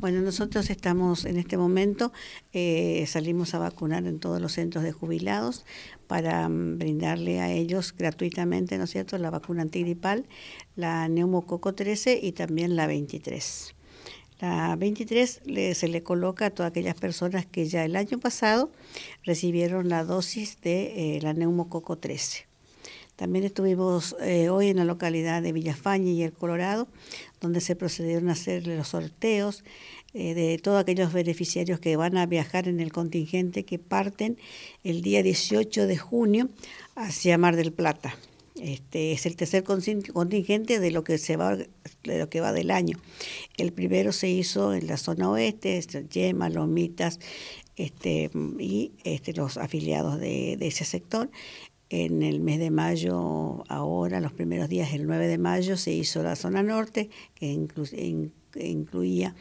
Bueno, nosotros estamos en este momento, eh, salimos a vacunar en todos los centros de jubilados para mm, brindarle a ellos gratuitamente, ¿no es cierto?, la vacuna antigripal, la neumococo 13 y también la 23. La 23 se le coloca a todas aquellas personas que ya el año pasado recibieron la dosis de eh, la neumococo 13. También estuvimos eh, hoy en la localidad de Villafaña y El Colorado, donde se procedieron a hacer los sorteos eh, de todos aquellos beneficiarios que van a viajar en el contingente que parten el día 18 de junio hacia Mar del Plata. Este es el tercer contingente de lo que se va lo que va del año. El primero se hizo en la zona oeste, Yema, Lomitas, este, y este, los afiliados de, de, ese sector. En el mes de mayo, ahora, los primeros días, el 9 de mayo, se hizo la zona norte, que incluía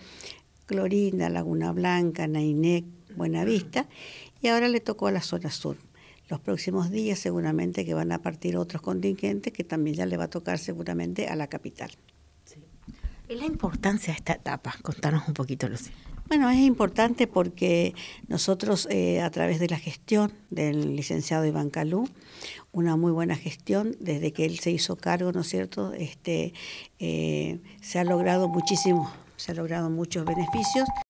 Clorinda, Laguna Blanca, Nainec, Buenavista, y ahora le tocó a la zona sur. Los próximos días seguramente que van a partir otros contingentes que también ya le va a tocar seguramente a la capital. Sí. ¿Es la importancia de esta etapa? Contanos un poquito, Lucía. Bueno, es importante porque nosotros eh, a través de la gestión del licenciado Iván Calú, una muy buena gestión desde que él se hizo cargo, ¿no es cierto? Este, eh, se ha logrado muchísimo, se ha logrado muchos beneficios.